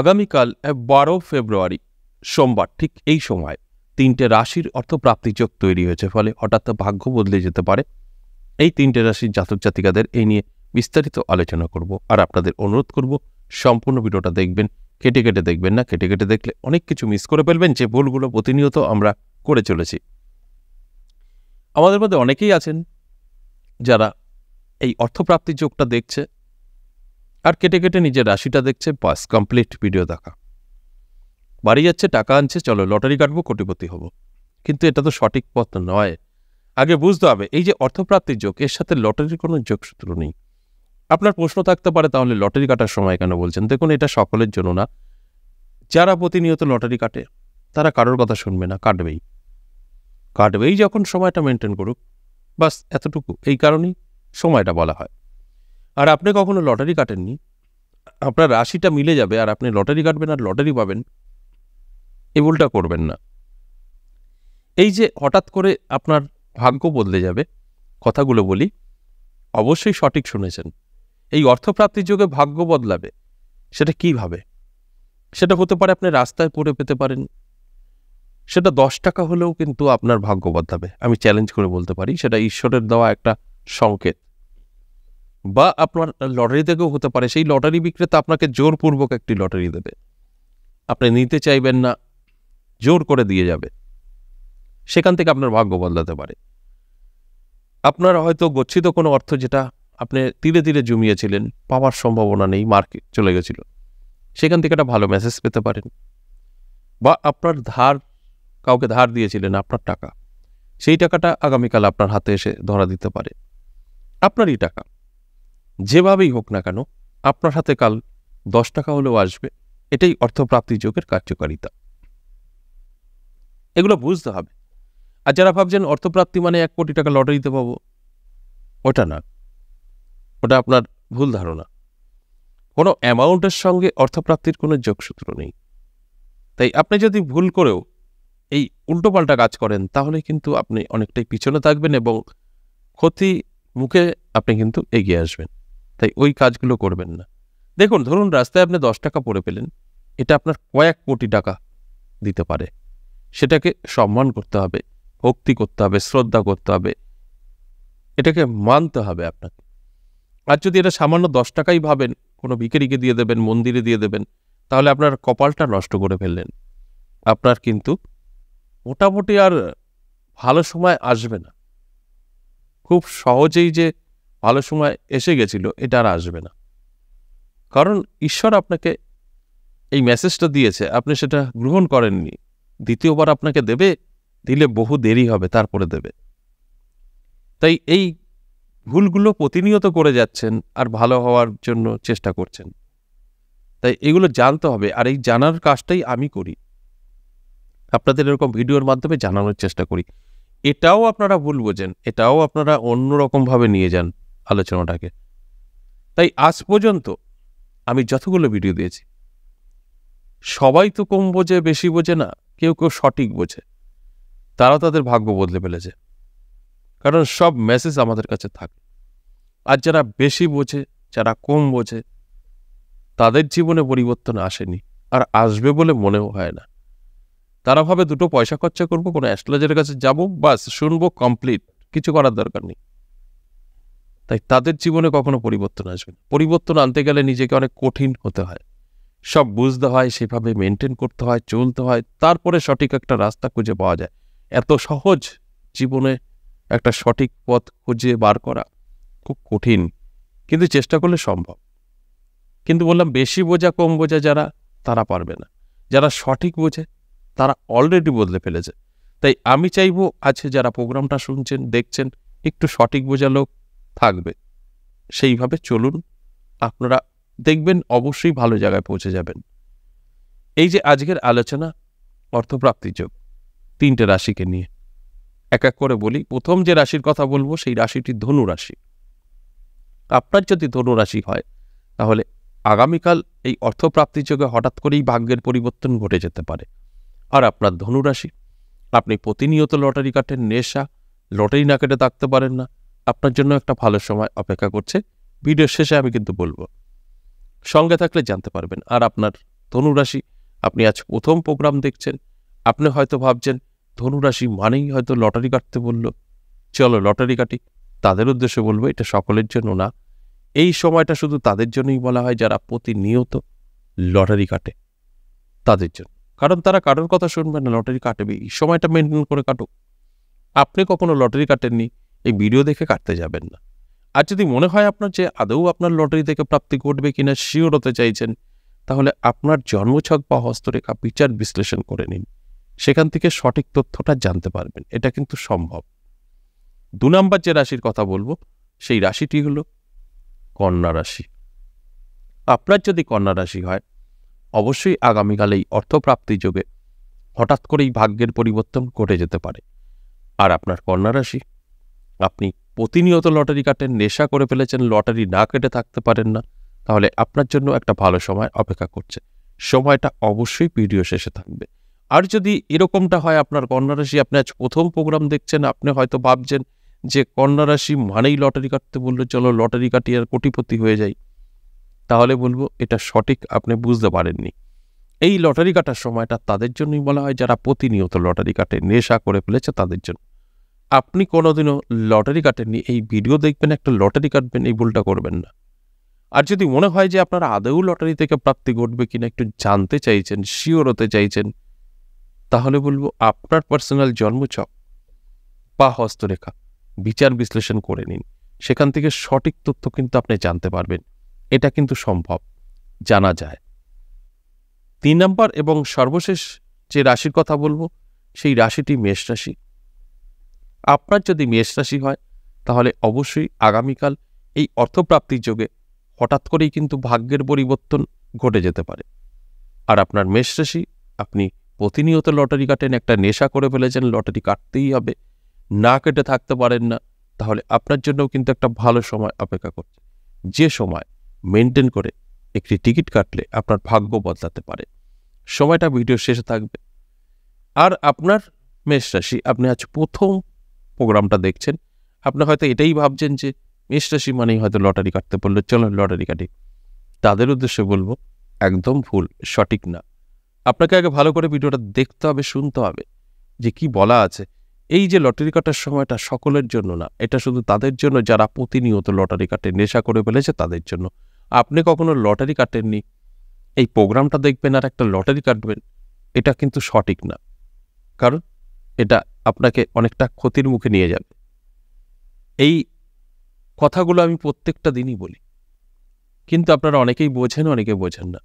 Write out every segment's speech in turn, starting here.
আগামীকাল বারো ফেব্রুয়ারি সোমবার ঠিক এই সময় তিনটে রাশির অর্থপ্রাপ্তি চোখ তৈরি হয়েছে ফলে হঠাৎ ভাগ্য বদলে যেতে পারে এই তিনটে রাশির জাতক জাতিকাদের এই নিয়ে বিস্তারিত আলোচনা করব আর আপনাদের অনুরোধ করব সম্পূর্ণ ভিডিওটা দেখবেন কেটে কেটে দেখবেন না কেটে কেটে দেখলে অনেক কিছু মিস করে ফেলবেন যে ভুলগুলো প্রতিনিয়ত আমরা করে চলেছি আমাদের মধ্যে অনেকেই আছেন যারা এই অর্থপ্রাপ্তির যোগটা দেখছে আর কেটে কেটে নিজের রাশিটা দেখছে বাস কমপ্লিট ভিডিও দেখা বাড়ি যাচ্ছে টাকা আনছে চলো লটারি কাটবো কোটিপতি হব কিন্তু এটা তো সঠিক পথ নয় আগে বুঝতে হবে এই যে অর্থপ্রাপ্তির যোগ এর সাথে লটারির কোনো যোগসূত্র নেই আপনার প্রশ্ন থাকতে পারে তাহলে লটারি কাটার সময় কেন বলছেন দেখুন এটা সকলের জন্য না যারা প্রতিনিয়ত লটারি কাটে তারা কারোর কথা শুনবে না কাটবেই কাটবেই যখন সময়টা মেনটেন করুক বাস এতটুকু এই কারণেই সময়টা বলা হয় আর আপনি কখনো লটারি কাটেননি আপনার রাশিটা মিলে যাবে আর আপনি লটারি কাটবেন আর লটারি পাবেন এ ভুলটা করবেন না এই যে হঠাৎ করে আপনার ভাগ্য বদলে যাবে কথাগুলো বলি অবশ্যই সঠিক শুনেছেন এই অর্থপ্রাপ্তির যুগে ভাগ্য বদলাবে সেটা কিভাবে সেটা হতে পারে আপনি রাস্তায় পড়ে পেতে পারেন সেটা দশ টাকা হলেও কিন্তু আপনার ভাগ্য বদলাবে আমি চ্যালেঞ্জ করে বলতে পারি সেটা ঈশ্বরের দেওয়া একটা সংকেত বা আপনার লটারি থেকেও হতে পারে সেই লটারি বিক্রেতা আপনাকে জোরপূর্বক একটি লটারি দেবে আপনি নিতে চাইবেন না জোর করে দিয়ে যাবে সেখান থেকে আপনার ভাগ্য বদলাতে পারে আপনার হয়তো গচ্ছিত কোনো অর্থ যেটা আপনি ধীরে ধীরে জমিয়েছিলেন পাওয়ার সম্ভাবনা নেই মার্কেট চলে গেছিল সেখান থেকে একটা ভালো মেসেজ পেতে পারেন বা আপনার ধার কাউকে ধার দিয়েছিলেন আপনার টাকা সেই টাকাটা আগামীকাল আপনার হাতে এসে ধরা দিতে পারে আপনারই টাকা যেভাবেই হোক না কেন আপনার হাতে কাল দশ টাকা হলেও আসবে এটাই অর্থপ্রাপ্তি যোগের কার্যকারিতা এগুলো বুঝতে হবে আর যারা ভাবছেন অর্থপ্রাপ্তি মানে এক কোটি টাকা লটারিতে পাব ওটা না ওটা আপনার ভুল ধারণা কোনো অ্যামাউন্টের সঙ্গে অর্থপ্রাপ্তির কোনো যোগসূত্র নেই তাই আপনি যদি ভুল করেও এই উল্টোপাল্টা কাজ করেন তাহলে কিন্তু আপনি অনেকটাই পিছনে থাকবেন এবং ক্ষতি মুখে আপনি কিন্তু এগিয়ে আসবেন তাই ওই কাজগুলো করবেন না দেখুন ধরুন রাস্তায় আপনি দশ টাকা পড়ে পেলেন এটা আপনার কয়েক কোটি টাকা দিতে পারে সেটাকে সম্মান করতে হবে ভক্তি করতে হবে শ্রদ্ধা করতে হবে এটাকে মানতে হবে আপনাকে আর যদি এটা সামান্য দশ টাকাই ভাবেন কোনো ভিকেরিকে দিয়ে দেবেন মন্দিরে দিয়ে দেবেন তাহলে আপনার কপালটা নষ্ট করে ফেললেন আপনার কিন্তু মোটামুটি আর ভালো সময় আসবে না খুব সহজেই যে ভালো সময় এসে গেছিল এটা আর আসবে না কারণ ঈশ্বর আপনাকে এই মেসেজটা দিয়েছে আপনি সেটা গ্রহণ করেননি দ্বিতীয়বার আপনাকে দেবে দিলে বহু দেরি হবে তারপরে দেবে তাই এই ভুলগুলো প্রতিনিয়ত করে যাচ্ছেন আর ভালো হওয়ার জন্য চেষ্টা করছেন তাই এগুলো জানতে হবে আর এই জানার কাজটাই আমি করি আপনাদের এরকম ভিডিওর মাধ্যমে জানানোর চেষ্টা করি এটাও আপনারা ভুল বোঝেন এটাও আপনারা অন্যরকমভাবে নিয়ে যান আলোচনাটাকে তাই আজ পর্যন্ত আমি যতগুলো ভিডিও দিয়েছি সবাই তো কম বোঝে বেশি বোঝে না কেউ কেউ সঠিক বোঝে তারা তাদের ভাগ্য বদলে ফেলেছে কারণ সব মেসেজ আমাদের কাছে থাকে আর যারা বেশি বোঝে যারা কম বোঝে তাদের জীবনে পরিবর্তন আসেনি আর আসবে বলে মনেও হয় না তারা ভাবে দুটো পয়সা খরচা করবো কোনো অ্যাস্ট্রোলজারের কাছে যাব বাস শুনবো কমপ্লিট কিছু করার দরকার নেই তাই তাদের জীবনে কখনো পরিবর্তন আসবে না পরিবর্তন আনতে গেলে নিজেকে অনেক কঠিন হতে হয় সব বুঝতে হয় সেভাবে মেনটেন করতে হয় চলতে হয় তারপরে সঠিক একটা রাস্তা খুঁজে পাওয়া যায় এত সহজ জীবনে একটা সঠিক পথ খুঁজে বার করা খুব কঠিন কিন্তু চেষ্টা করলে সম্ভব কিন্তু বললাম বেশি বোঝা কম বোঝা যারা তারা পারবে না যারা সঠিক বোঝে তারা অলরেডি বদলে ফেলেছে তাই আমি চাইব আছে যারা প্রোগ্রামটা শুনছেন দেখছেন একটু সঠিক বোঝা লোক থাকবে সেইভাবে চলুন আপনারা দেখবেন অবশ্যই ভালো জায়গায় পৌঁছে যাবেন এই যে আজকের আলোচনা অর্থপ্রাপ্তিযোগ তিনটে রাশিকে নিয়ে এক এক করে বলি প্রথম যে রাশির কথা বলবো সেই রাশিটি ধনু রাশি আপনার যদি ধনু রাশি হয় তাহলে আগামীকাল এই অর্থপ্রাপ্তিযোগে হঠাৎ করেই ভাগ্যের পরিবর্তন ঘটে যেতে পারে আর আপনার ধনুরাশি আপনি প্রতিনিয়ত লটারি কাটেন নেশা লটারি না কেটে থাকতে পারেন না আপনার জন্য একটা ভালো সময় অপেক্ষা করছে ভিডিও শেষে আমি কিন্তু বলবো সঙ্গে থাকলে জানতে পারবেন আর আপনার ধনুরাশি আপনি আজ প্রথম প্রোগ্রাম দেখছেন আপনি হয়তো ভাবছেন ধনুরাশি মানেই হয়তো লটারি কাটতে বলল চলো লটারি কাটি তাদের উদ্দেশ্যে বলবো এটা সকলের জন্য না এই সময়টা শুধু তাদের জন্যই বলা হয় যারা প্রতিনিয়ত লটারি কাটে তাদের জন্য কারণ তারা কারোর কথা শুনবে না লটারি কাটবে এই সময়টা মেনটেন করে কাটুক আপনি কখনো লটারি কাটেননি এই ভিডিও দেখে কাটতে যাবেন না আর যদি মনে হয় আপনার যে আদৌ আপনার লটারি থেকে প্রাপ্তি ঘটবে কিনা শিওর হতে চাইছেন তাহলে আপনার জন্মছক বা হস্তরেখা বিচার বিশ্লেষণ করে নিন সেখান থেকে সঠিক তথ্যটা জানতে পারবেন এটা কিন্তু সম্ভব দু নম্বর যে রাশির কথা বলবো সেই রাশিটি হলো কন্যা রাশি আপনার যদি কন্যা রাশি হয় অবশ্যই আগামীকাল এই অর্থপ্রাপ্তি যোগে হঠাৎ করেই ভাগ্যের পরিবর্তন ঘটে যেতে পারে আর আপনার কন্যা রাশি আপনি প্রতিনিয়ত লটারি কাটেন নেশা করে ফেলেছেন লটারি না কেটে থাকতে পারেন না তাহলে আপনার জন্য একটা ভালো সময় অপেক্ষা করছে সময়টা অবশ্যই ভিডিও শেষে থাকবে আর যদি এরকমটা হয় আপনার কন্যারাশি আপনি আজ প্রথম প্রোগ্রাম দেখছেন আপনি হয়তো ভাবছেন যে কন্যারাশি মানেই লটারি কাটতে বললো চলো লটারি কাটিয়ে আর কোটিপতি হয়ে যাই তাহলে বলবো এটা সঠিক আপনি বুঝতে পারেননি এই লটারি কাটার সময়টা তাদের জন্যই বলা হয় যারা প্রতিনিয়ত লটারি কাটে নেশা করে ফেলেছে তাদের জন্য আপনি কোনোদিনও লটারি কাটেননি এই ভিডিও দেখবেন একটা লটারি কাটবেন এই ভুলটা করবেন না আর যদি মনে হয় যে আপনার আদৌ লটারি থেকে প্রাপ্তি ঘটবে কিনা একটু জানতে চাইছেন শিওর হতে চাইছেন তাহলে বলবো আপনার পার্সোনাল জন্মছক বা হস্তরেখা বিচার বিশ্লেষণ করে নিন সেখান থেকে সঠিক তথ্য কিন্তু আপনি জানতে পারবেন এটা কিন্তু সম্ভব জানা যায় তিন নম্বর এবং সর্বশেষ যে রাশির কথা বলবো সেই রাশিটি মেষ রাশি আপনার যদি মেষ রাশি হয় তাহলে অবশ্যই আগামীকাল এই অর্থপ্রাপ্তির যোগে হঠাৎ করেই কিন্তু ভাগ্যের পরিবর্তন ঘটে যেতে পারে আর আপনার মেষ রাশি আপনি প্রতিনিয়ত লটারি কাটেন একটা নেশা করে ফেলেছেন লটারি কাটতেই হবে না কেটে থাকতে পারেন না তাহলে আপনার জন্যও কিন্তু একটা ভালো সময় অপেক্ষা করছে যে সময় মেনটেন করে একটি টিকিট কাটলে আপনার ভাগ্য বদলাতে পারে সময়টা ভিডিও শেষে থাকবে আর আপনার মেষ রাশি আপনি আজ প্রথম প্রোগ্রামটা দেখছেন আপনি হয়তো এটাই ভাবছেন যে মেষ রাশি মানেই হয়তো লটারি কাটতে পারলো চলো লটারি কাটি তাদের উদ্দেশ্যে বলবো একদম ভুল সঠিক না আপনাকে আগে ভালো করে ভিডিওটা দেখতে হবে শুনতে হবে যে কি বলা আছে এই যে লটারি কাটার সময়টা সকলের জন্য না এটা শুধু তাদের জন্য যারা প্রতিনিয়ত লটারি কাটে নেশা করে ফেলেছে তাদের জন্য আপনি কখনো লটারি কাটেননি এই প্রোগ্রামটা দেখবেন আর একটা লটারি কাটবেন এটা কিন্তু সঠিক না কারণ এটা আপনাকে অনেকটা ক্ষতির মুখে নিয়ে যাবে এই কথাগুলো আমি প্রত্যেকটা দিনই বলি কিন্তু আপনারা অনেকেই বোঝেন অনেকে বোঝেন না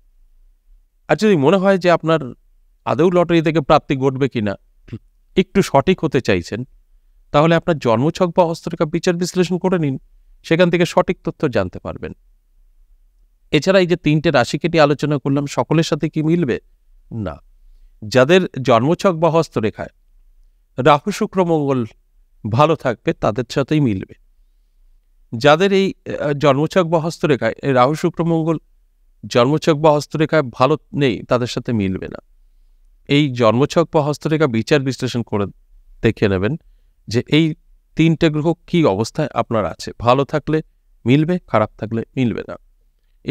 আর যদি মনে হয় যে আপনার আদৌ লটারি থেকে প্রাপ্তি ঘটবে কিনা একটু সঠিক হতে চাইছেন তাহলে আপনার জন্মছক বা হস্তরেখা বিচার বিশ্লেষণ করে নিন সেখান থেকে সঠিক তথ্য জানতে পারবেন এছাড়া এই যে তিনটে রাশিকে নিয়ে আলোচনা করলাম সকলের সাথে কি মিলবে না যাদের জন্মছক বা হস্তরেখায় রাহু শুক্রমঙ্গল ভালো থাকবে তাদের সাথেই মিলবে যাদের এই জন্মচক বা হস্তরেখায় এই রাহু শুক্রমঙ্গল জন্মচক বা হস্তরেখায় ভালো নেই তাদের সাথে মিলবে না এই জন্মছক বা হস্তরেখা বিচার বিশ্লেষণ করে দেখে নেবেন যে এই তিনটে গ্রহ কি অবস্থায় আপনার আছে ভালো থাকলে মিলবে খারাপ থাকলে মিলবে না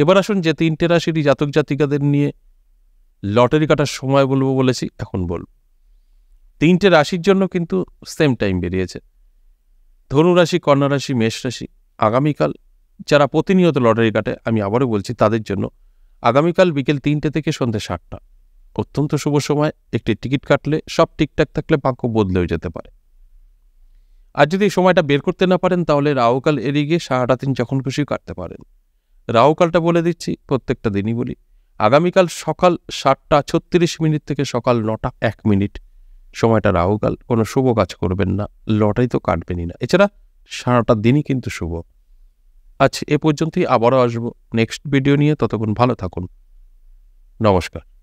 এবার আসুন যে তিনটে রাশিটি জাতক জাতিকাদের নিয়ে লটারি কাটার সময় বলবো বলেছি এখন বলবো তিনটে রাশির জন্য কিন্তু সেম টাইম বেরিয়েছে ধনুরাশি কন্যারাশি মেষ রাশি আগামীকাল যারা প্রতিনিয়ত লটারি কাটে আমি আবারও বলছি তাদের জন্য আগামীকাল বিকেল তিনটে থেকে সন্ধ্যে সাতটা অত্যন্ত শুভ সময় একটি টিকিট কাটলে সব ঠিকঠাক থাকলে পাক্য বদলেও যেতে পারে আর যদি সময়টা বের করতে না পারেন তাহলে রাহুকাল এড়িয়ে গিয়ে সারাটা দিন যখন খুশি কাটতে পারেন রাহুকালটা বলে দিচ্ছি প্রত্যেকটা দিনই বলি আগামীকাল সকাল সাতটা ছত্রিশ মিনিট থেকে সকাল নটা এক মিনিট সময়টা রাহুকাল কোনো শুভ কাজ করবেন না লটারি তো কাটবেনই না এছাড়া সারাটা দিনই কিন্তু শুভ আচ্ছা এ পর্যন্তই আবারও আসবো নেক্সট ভিডিও নিয়ে ততক্ষণ ভালো থাকুন নমস্কার